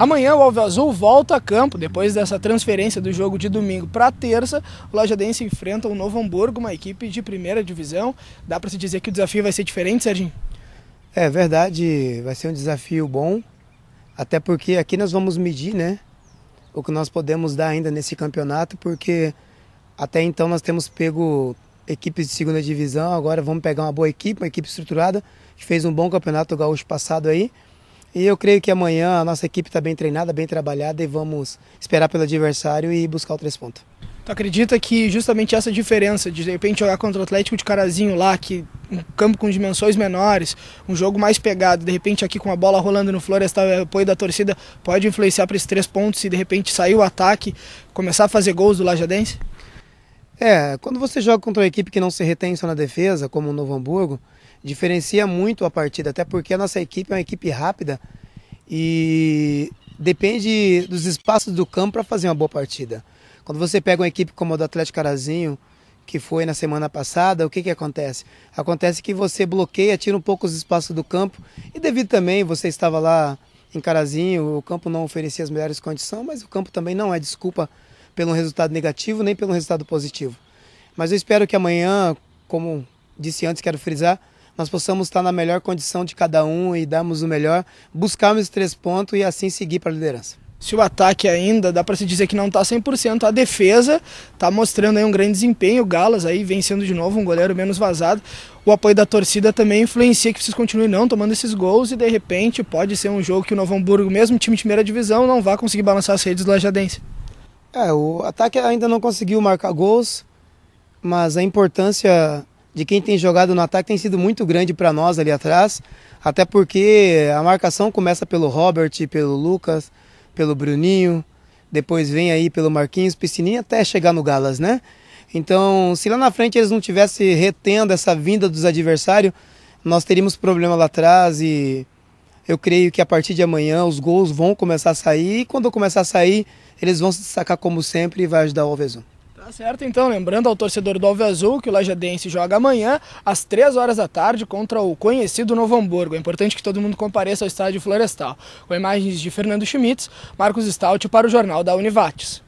Amanhã o Alves Azul volta a campo depois dessa transferência do jogo de domingo para terça. O Lajadense enfrenta o Novo Hamburgo, uma equipe de primeira divisão. Dá para se dizer que o desafio vai ser diferente, Serginho? É verdade, vai ser um desafio bom, até porque aqui nós vamos medir, né, o que nós podemos dar ainda nesse campeonato, porque até então nós temos pego equipes de segunda divisão, agora vamos pegar uma boa equipe, uma equipe estruturada, que fez um bom campeonato gaúcho passado aí. E eu creio que amanhã a nossa equipe está bem treinada, bem trabalhada e vamos esperar pelo adversário e buscar o três pontos. Tu acredita que justamente essa diferença de de repente jogar contra o Atlético de Carazinho lá, que um campo com dimensões menores, um jogo mais pegado, de repente aqui com a bola rolando no Florestal e apoio da torcida, pode influenciar para esses três pontos e de repente sair o ataque, começar a fazer gols do Lajadense? É, quando você joga contra uma equipe que não se retém só na defesa, como o Novo Hamburgo, diferencia muito a partida, até porque a nossa equipe é uma equipe rápida e depende dos espaços do campo para fazer uma boa partida. Quando você pega uma equipe como a do Atlético Arazinho, que foi na semana passada, o que, que acontece? Acontece que você bloqueia, tira um pouco os espaços do campo e devido também, você estava lá em Carazinho, o campo não oferecia as melhores condições, mas o campo também não é desculpa pelo resultado negativo nem pelo resultado positivo. Mas eu espero que amanhã, como disse antes, quero frisar, nós possamos estar na melhor condição de cada um e darmos o melhor, buscarmos os três pontos e assim seguir para a liderança. Se o ataque ainda, dá para se dizer que não está 100%, a defesa está mostrando aí um grande desempenho, o Galas aí vencendo de novo, um goleiro menos vazado. O apoio da torcida também influencia que vocês continuem não tomando esses gols e de repente pode ser um jogo que o Novo Hamburgo, mesmo time de primeira divisão, não vá conseguir balançar as redes do Lajadense. É, o ataque ainda não conseguiu marcar gols, mas a importância de quem tem jogado no ataque tem sido muito grande para nós ali atrás, até porque a marcação começa pelo Robert, pelo Lucas, pelo Bruninho, depois vem aí pelo Marquinhos, Piscininha até chegar no Galas, né? Então, se lá na frente eles não tivessem retendo essa vinda dos adversários, nós teríamos problema lá atrás e eu creio que a partir de amanhã os gols vão começar a sair e quando começar a sair, eles vão se destacar como sempre e vai ajudar o Alvezão. Tá certo, então, lembrando ao torcedor do Alve Azul que o Lajadense joga amanhã às 3 horas da tarde contra o conhecido Novo Hamburgo. É importante que todo mundo compareça ao estádio Florestal. Com imagens de Fernando Schmitz, Marcos Stout para o Jornal da Univates.